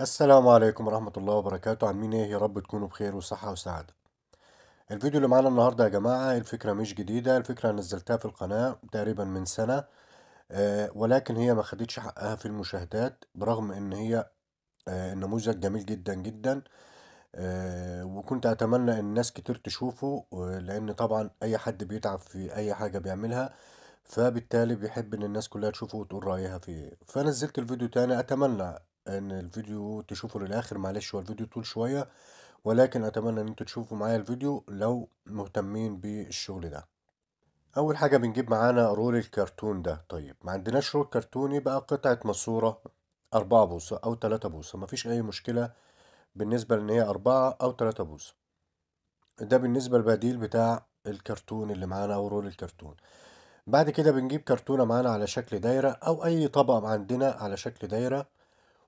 السلام عليكم ورحمة الله وبركاته عاملين ايه يا رب تكونوا بخير وصحة وسعادة الفيديو اللي معانا النهاردة يا جماعة الفكرة مش جديدة الفكرة نزلتها في القناة تقريبا من سنة آه ولكن هي ما خدتش حقها في المشاهدات برغم ان هي آه نموذج جميل جدا جدا آه وكنت اتمنى ان الناس كتير تشوفه آه، لان طبعا اي حد بيتعب في اي حاجة بيعملها فبالتالي بيحب ان الناس كلها تشوفه وتقول رايها فيه فنزلت الفيديو تاني اتمنى ان الفيديو تشوفه للاخر معلش هو الفيديو طول شوية ولكن اتمنى ان انتوا تشوفوا معايا الفيديو لو مهتمين بالشغل ده اول حاجة بنجيب معانا رول الكرتون ده طيب ما عندناش رول كرتون يبقى قطعة ماسورة أربعة بوصة او تلاتة بوصة مفيش اي مشكلة بالنسبة لان هي أربعة او تلاتة بوصة ده بالنسبة البديل بتاع الكرتون اللي معانا او رول الكرتون بعد كده بنجيب كرتونة معانا على شكل دايرة أو أي طبق عندنا على شكل دايرة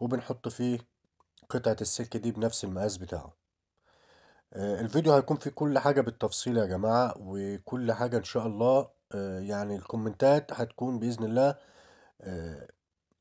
وبنحط فيه قطعة السلك دي بنفس المقاس بتاعه آه، الفيديو هيكون فيه كل حاجة بالتفصيل يا جماعة وكل حاجة ان شاء الله آه، يعني الكومنتات هتكون بإذن الله آه،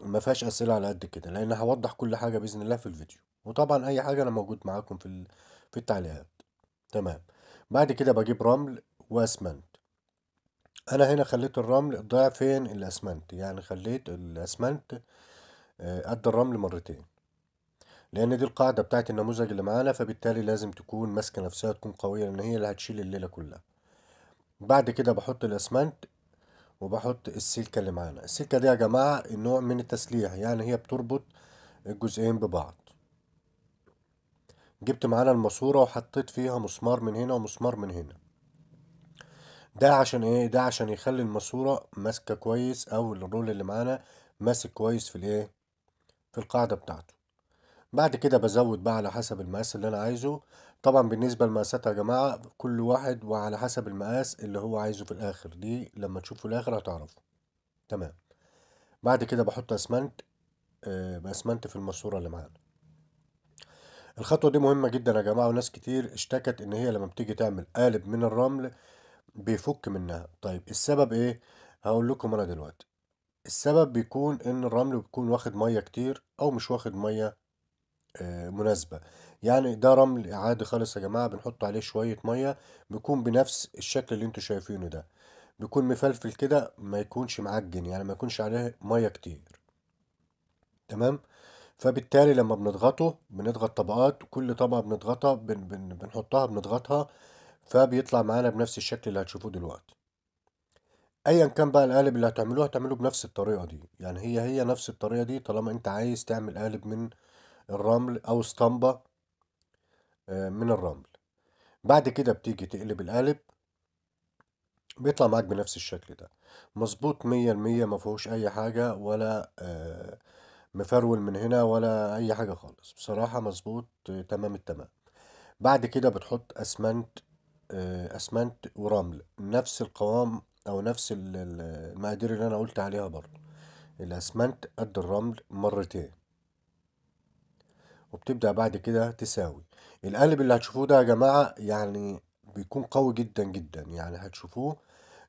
ما فيهاش أسئلة على قد كده لأن هوضح كل حاجة بإذن الله في الفيديو وطبعا أي حاجة أنا موجود معاكم في في التعليقات تمام بعد كده بجيب رمل وأسمنت أنا هنا خليت الرمل ضعفين الأسمنت يعني خليت الأسمنت آه، أدى الرمل مرتين لأن دي القاعدة بتاعت النموذج اللي معانا فبالتالي لازم تكون ماسكة نفسها تكون قوية لأن هي اللي هتشيل الليلة كلها بعد كده بحط الأسمنت وبحط السلكة اللي معانا السلكة دي يا جماعة نوع من التسليح يعني هي بتربط الجزئين ببعض جبت معانا الماسورة وحطيت فيها مسمار من هنا ومسمار من هنا ده عشان ايه ده عشان يخلي الماسورة ماسكة كويس او الرول اللي معانا ماسك كويس في الايه في القاعدة بتاعته بعد كده بزود بقى على حسب المقاس اللي انا عايزه طبعا بالنسبة للمقاسات يا جماعة كل واحد وعلى حسب المقاس اللي هو عايزه في الاخر دي لما تشوفه في الاخر هتعرفه تمام بعد كده بحط اسمنت آه، باسمنت في الماسورة اللي معانا الخطوة دي مهمة جدا يا جماعة وناس كتير اشتكت ان هي لما بتيجي تعمل قالب من الرمل بيفك منها طيب السبب ايه هقول لكم انا دلوقتي السبب بيكون ان الرمل بيكون واخد مية كتير او مش واخد مية آه، مناسبة يعني ده رمل عادي خالص يا جماعة بنحط عليه شوية مية بيكون بنفس الشكل اللي انتوا شايفينه ده بيكون مفلفل كده ما يكونش معجن يعني ما يكونش عليه مية كتير تمام فبالتالي لما بنضغطه بنضغط طبقات كل طبقة بنضغطها بن بن بنحطها بنضغطها فبيطلع معانا بنفس الشكل اللي هتشوفوه دلوقتي ايا كان بقى القالب اللي هتعملوه هتعملوه بنفس الطريقه دي يعني هي هي نفس الطريقه دي طالما انت عايز تعمل قالب من الرمل او اسطمبه آه، من الرمل بعد كده بتيجي تقلب القالب بيطلع معاك بنفس الشكل ده مظبوط مية المية مفيهوش اي حاجة ولا آه، مفرول من هنا ولا اي حاجة خالص بصراحة مظبوط آه، تمام التمام بعد كده بتحط اسمنت اسمنت ورمل نفس القوام او نفس المقادير اللي انا قلت عليها برضو الاسمنت قد الرمل مرتين وبتبدأ بعد كده تساوي القالب اللي هتشوفوه ده يا جماعة يعني بيكون قوي جدا جدا يعني هتشوفوه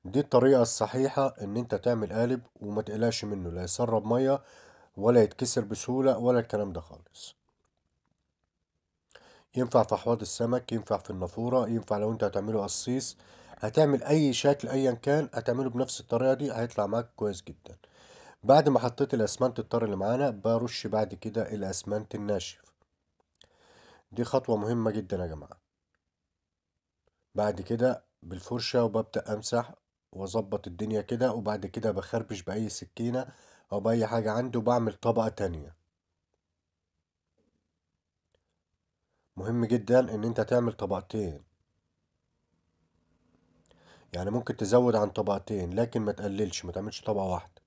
دي الطريقة الصحيحة ان انت تعمل قالب وما تقلقش منه لا يسرب مية ولا يتكسر بسهولة ولا الكلام ده خالص ينفع في احواض السمك ينفع في النافورة ينفع لو انت هتعمله قصيص هتعمل اي شكل ايا كان هتعمله بنفس الطريقه دي هيطلع معاك كويس جدا بعد ما حطيت الاسمنت الطري اللي معانا برش بعد كده الاسمنت الناشف دي خطوه مهمه جدا يا جماعه بعد كده بالفرشه وببدا امسح واظبط الدنيا كده وبعد كده بخربش باي سكينه او باي حاجه عندي وبعمل طبقه تانية مهم جدا ان انت تعمل طبقتين يعني ممكن تزود عن طبقتين لكن ما تقللش ما تعملش طبقة واحدة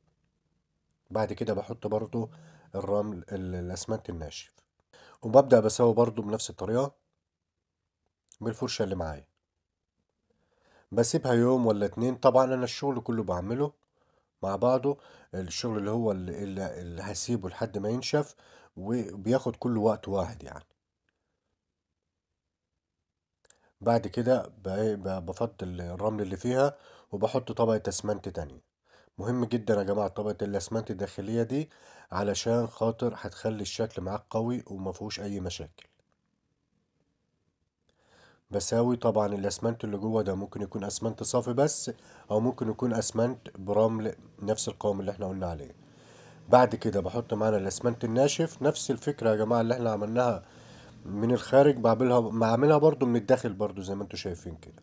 بعد كده بحط برضو الرمل الاسمنت الناشف وببدأ بسوي برضو بنفس الطريقة بالفرشة اللي معايا بسيبها يوم ولا اتنين طبعا انا الشغل كله بعمله مع بعضه الشغل اللي هو اللي, اللي هسيبه لحد ما ينشف وبياخد كل وقت واحد يعني بعد كده بفضي إيه، الرمل اللي فيها وبحط طبقة اسمنت تانية مهم جدا يا جماعة طبقة الاسمنت الداخلية دي علشان خاطر هتخلي الشكل معاك قوي ومفيهوش اي مشاكل بساوي طبعا الاسمنت اللي جوه ده ممكن يكون اسمنت صافي بس او ممكن يكون اسمنت برمل نفس القوام اللي احنا قلنا عليه بعد كده بحط معانا الاسمنت الناشف نفس الفكرة يا جماعة اللي احنا عملناها من الخارج بعملها بعملها برضو من الداخل برضو زي ما انتوا شايفين كده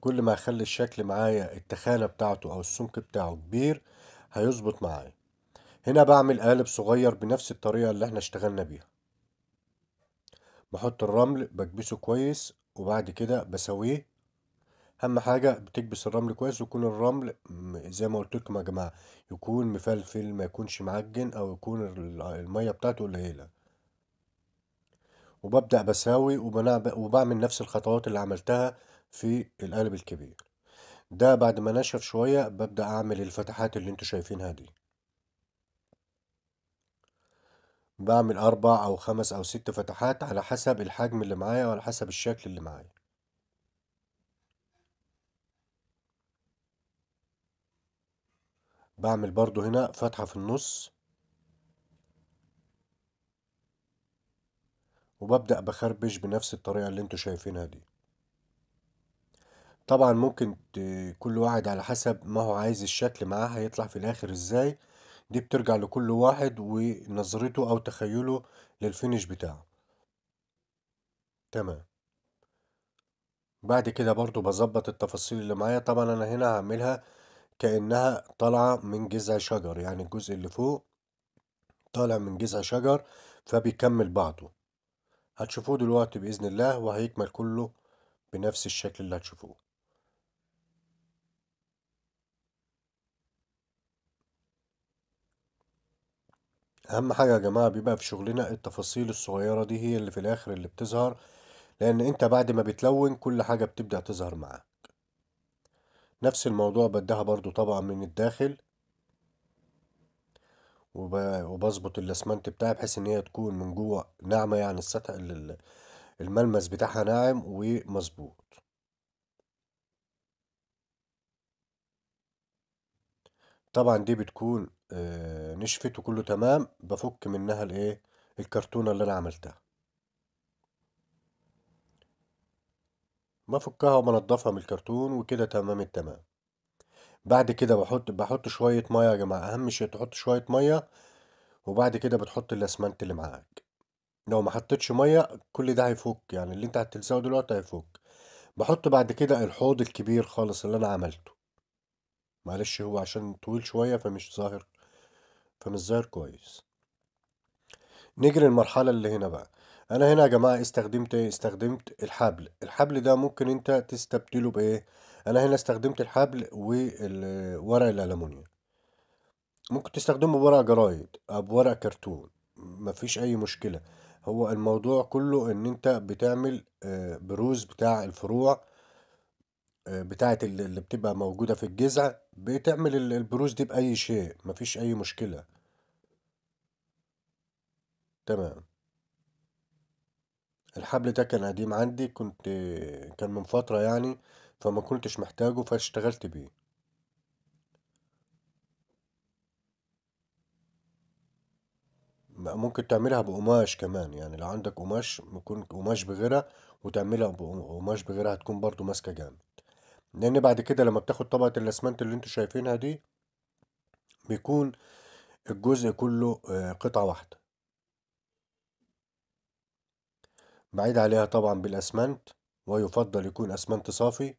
كل ما اخلي الشكل معايا التخانة بتاعته او السمك بتاعه كبير هيظبط معايا هنا بعمل قالب صغير بنفس الطريقة اللي احنا اشتغلنا بيها بحط الرمل بكبسه كويس وبعد كده بسويه اهم حاجه بتكبس الرمل كويس ويكون الرمل زي ما قلت لكم يا جماعه يكون مفلفل ما يكونش معجن او يكون الميه بتاعته قليله وببدا بساوي وبعمل نفس الخطوات اللي عملتها في القالب الكبير ده بعد ما نشف شويه ببدا اعمل الفتحات اللي انتوا شايفينها دي بعمل اربع او خمس او ست فتحات على حسب الحجم اللي معايا وعلى حسب الشكل اللي معايا بعمل برضو هنا فتحة في النص وببدأ بخربش بنفس الطريقة اللي انتوا شايفينها دي طبعا ممكن كل واحد على حسب ما هو عايز الشكل معاه هيطلع في الاخر ازاي دي بترجع لكل واحد ونظرته او تخيله للفينش بتاعه تمام بعد كده برضو بظبط التفاصيل اللي معايا طبعا انا هنا هعملها كأنها طالعة من جذع شجر يعني الجزء اللي فوق طالع من جذع شجر فبيكمل بعضه هتشوفوه دلوقتي بإذن الله وهيكمل كله بنفس الشكل اللي هتشوفوه أهم حاجة يا جماعة بيبقى في شغلنا التفاصيل الصغيرة دي هي اللي في الآخر اللي بتظهر لأن أنت بعد ما بتلون كل حاجة بتبدأ تظهر معاك نفس الموضوع بديها برضو طبعا من الداخل وبظبط الاسمنت بتاعي بحيث ان هي تكون من جوه ناعمه يعني السطح الملمس بتاعها ناعم ومظبوط طبعا دي بتكون آه، نشفت وكله تمام بفك منها الايه الكرتونه اللي انا عملتها بفكها وبنضفها من الكرتون وكده تمام التمام بعد كده بحط بحط شوية مية يا جماعة أهم شيء تحط شوية مية وبعد كده بتحط الأسمنت اللي معاك لو ما حطيتش مية كل ده هيفك يعني اللي انت هتلزقه دلوقتي هيفك بحط بعد كده الحوض الكبير خالص اللي أنا عملته معلش هو عشان طويل شوية فمش ظاهر فمش ظاهر كويس نجري المرحلة اللي هنا بقى انا هنا يا جماعة استخدمت ايه استخدمت الحبل الحبل ده ممكن انت تستبدله بايه انا هنا استخدمت الحبل وورق الالمونيوم ممكن تستخدمه بورق جرايد او بورق كرتون مفيش اي مشكلة هو الموضوع كله ان انت بتعمل آه، بروز بتاع الفروع آه، بتاعه اللي بتبقى موجودة في الجزع بتعمل البروز دي بأي شيء مفيش أي مشكلة تمام الحبل ده كان قديم عندي كنت كان من فترة يعني فما كنتش محتاجه فاشتغلت بيه ممكن تعملها بقماش كمان يعني لو عندك قماش ممكن قماش بغيرها وتعملها بقماش بغيرها هتكون برضو ماسكة جامد لأن بعد كده لما بتاخد طبقة الأسمنت اللي انتوا شايفينها دي بيكون الجزء كله آه، قطعة واحدة بعيد عليها طبعا بالأسمنت ويفضل يكون أسمنت صافي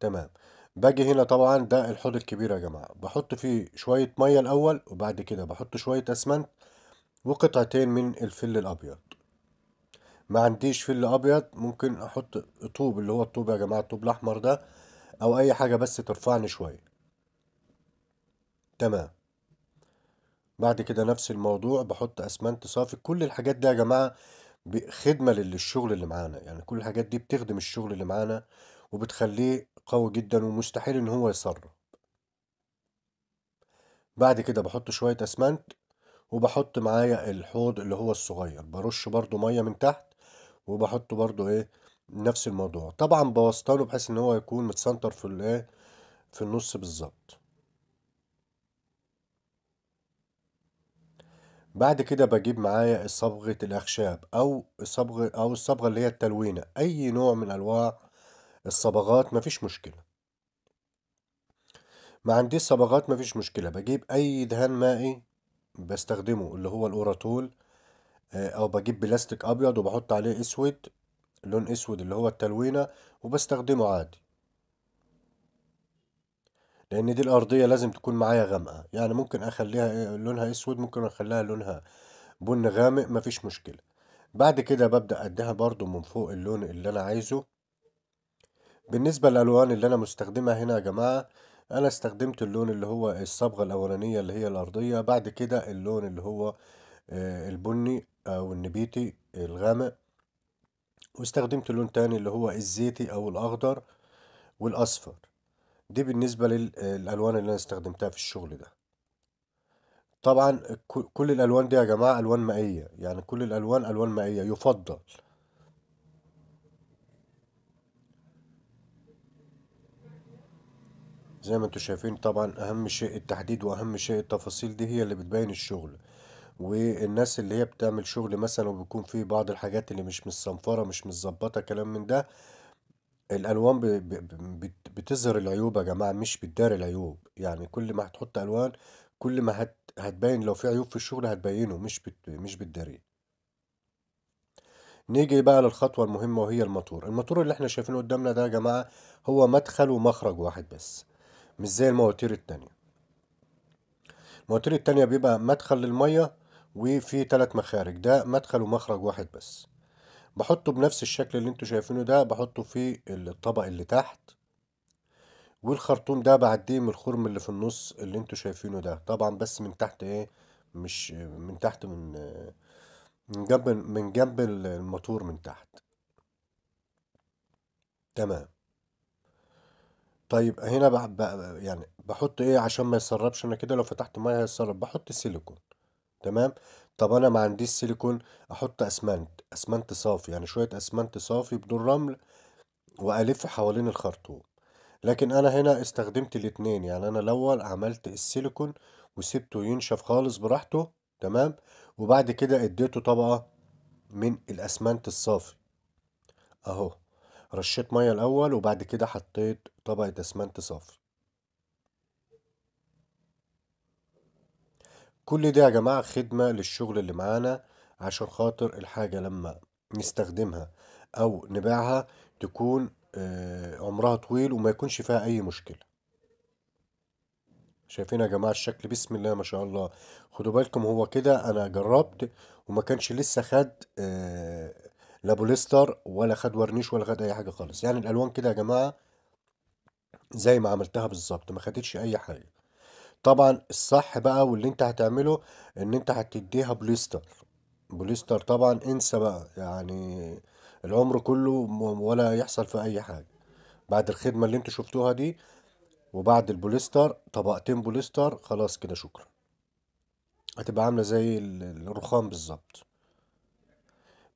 تمام باجي هنا طبعا ده الحوض الكبير يا جماعة بحط فيه شوية مية الأول وبعد كده بحط شوية أسمنت وقطعتين من الفل الأبيض ما عنديش فل أبيض ممكن أحط طوب اللي هو الطوب يا جماعة الطوب الأحمر ده أو أي حاجة بس ترفعني شوية تمام بعد كده نفس الموضوع بحط اسمنت صافي كل الحاجات دي يا جماعه خدمه للشغل اللي معانا يعني كل الحاجات دي بتخدم الشغل اللي معانا وبتخليه قوي جدا ومستحيل ان هو يسرب بعد كده بحط شويه اسمنت وبحط معايا الحوض اللي هو الصغير برش برضو ميه من تحت وبحط برضو ايه نفس الموضوع طبعا بوسطنه بحيث ان هو يكون متسنتر في الايه في النص بالظبط بعد كده بجيب معايا صبغة الأخشاب أو الصبغة أو الصبغة اللي هي التلوينة أي نوع من أنواع الصبغات مفيش مشكلة ما عندي صبغات مفيش مشكلة بجيب أي دهان مائي بستخدمه اللي هو الأوراتول آه، أو بجيب بلاستيك أبيض وبحط عليه أسود لون أسود اللي هو التلوينة وبستخدمه عادي لان دي الارضية لازم تكون معايا غامقة يعني ممكن اخليها لونها اسود ممكن اخليها لونها بن غامق مفيش مشكلة بعد كده ببدأ اديها برضو من فوق اللون اللي انا عايزه بالنسبة للالوان اللي انا مستخدمها هنا يا جماعة انا استخدمت اللون اللي هو الصبغة الاولانية اللي هي الارضية بعد كده اللون اللي هو آه، البني او النبيتي الغامق واستخدمت لون تاني اللي هو الزيتي او الاخضر والاصفر دي بالنسبة للألوان اللي أنا استخدمتها في الشغل ده طبعا كل الألوان دي يا جماعة ألوان مائية يعني كل الألوان ألوان مائية يفضل زي ما انتم شايفين طبعا أهم شيء التحديد وأهم شيء التفاصيل دي هي اللي بتبين الشغل والناس اللي هي بتعمل شغل مثلا وبيكون فيه بعض الحاجات اللي مش مصنفرة مش متظبطة كلام من ده الالوان بتظهر العيوب يا جماعة مش بتداري العيوب يعني كل ما هتحط ألوان كل ما هت... هتبين لو في عيوب في الشغل هتبينه مش بت... مش بتداريه نيجي بقى للخطوة المهمة وهي الماتور الماتور اللي احنا شايفينه قدامنا ده يا جماعة هو مدخل ومخرج واحد بس مش زي المواتير التانية المواتير التانية بيبقى مدخل للمية وفي تلات مخارج ده مدخل ومخرج واحد بس بحطه بنفس الشكل اللي انتوا شايفينه ده بحطه في الطبق اللي تحت والخرطوم ده بعديه من الخرم اللي في النص اللي انتوا شايفينه ده طبعا بس من تحت ايه مش من تحت من من جنب من جنب الموتور من تحت تمام طيب هنا بقى يعني بحط ايه عشان ما يسربش انا كده لو فتحت ميه هيسرب بحط سيليكون تمام طب انا ما عنديش سيليكون احط اسمنت اسمنت صافي يعني شويه اسمنت صافي بدون رمل والف حوالين الخرطوم لكن انا هنا استخدمت الاتنين يعني انا الاول عملت السيليكون وسبته ينشف خالص براحته تمام وبعد كده اديته طبقة من الاسمنت الصافي اهو رشيت مية الاول وبعد كده حطيت طبقة اسمنت صافي كل ده يا جماعة خدمة للشغل اللي معانا عشان خاطر الحاجة لما نستخدمها او نبيعها تكون آه، عمرها طويل وما يكونش فيها اي مشكلة شايفين يا جماعة الشكل بسم الله ما شاء الله خدوا بالكم هو كده انا جربت وما كانش لسه خد آه، لا بوليستر ولا خد ورنيش ولا خد اي حاجة خالص يعني الالوان كده يا جماعة زي ما عملتها بالظبط ما خدتش اي حاجة طبعا الصح بقى واللي انت هتعمله ان انت هتديها بوليستر بوليستر طبعا انسى بقى يعني العمر كله ولا يحصل في اي حاجه بعد الخدمه اللي انتوا شفتوها دي وبعد البوليستر طبقتين بوليستر خلاص كده شكرا هتبقى عامله زي الرخام بالظبط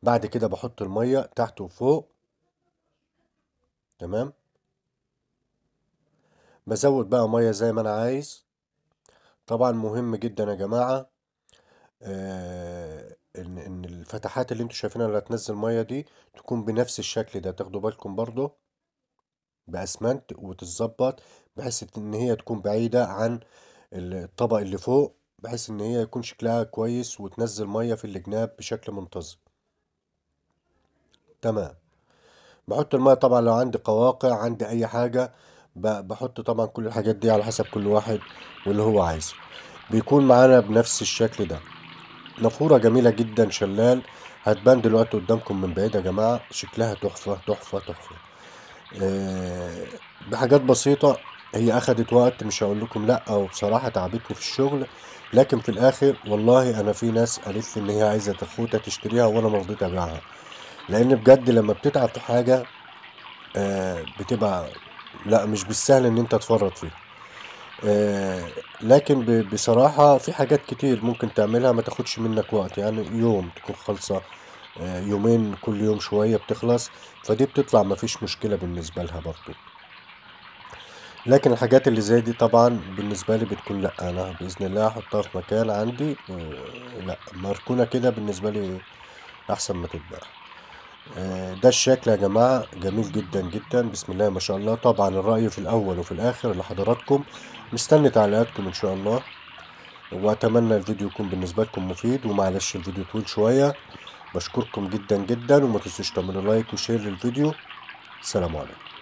بعد كده بحط الميه تحت وفوق تمام بزود بقى ميه زي ما انا عايز طبعا مهم جدا يا جماعه آه ان ان الفتحات اللي انتوا شايفينها اللي هتنزل ميه دي تكون بنفس الشكل ده تاخدوا بالكم برضو باسمنت وتتظبط بحيث ان هي تكون بعيده عن الطبق اللي فوق بحيث ان هي يكون شكلها كويس وتنزل ميه في الجناب بشكل منتظم تمام بحط الميه طبعا لو عندي قواقع عندي اي حاجه بحط طبعا كل الحاجات دي على حسب كل واحد واللي هو عايزه بيكون معانا بنفس الشكل ده نافوره جميله جدا شلال هتبان دلوقتي قدامكم من بعيد يا جماعه شكلها تحفه تحفه تحفه آه بحاجات بسيطه هي اخدت وقت مش هقول لكم لا او بصراحه تعبتني في الشغل لكن في الاخر والله انا في ناس قالت لي ان هي عايزه تفوتها تشتريها وانا ما رضيت ابيعها لان بجد لما بتتعب في حاجه آه بتبقى لا مش بالسهل ان انت تفرط فيها آه، لكن بصراحة في حاجات كتير ممكن تعملها ما تاخدش منك وقت يعني يوم تكون خالصة آه، يومين كل يوم شوية بتخلص فدي بتطلع مفيش مشكلة بالنسبة لها برضو لكن الحاجات اللي زي دي طبعا بالنسبة لي بتكون لأ أنا بإذن الله أحطها في مكان عندي آه، لأ مركونة كده بالنسبة لي أحسن ما تتباع آه، ده الشكل يا جماعة جميل جدا جدا بسم الله ما شاء الله طبعا الرأي في الأول وفي الآخر لحضراتكم مستني تعليقاتكم إن شاء الله وأتمنى الفيديو يكون بالنسبة لكم مفيد ومعلش الفيديو طويل شوية بشكركم جدا جدا وما تنسوش تعملوا لايك وشير للفيديو سلام عليكم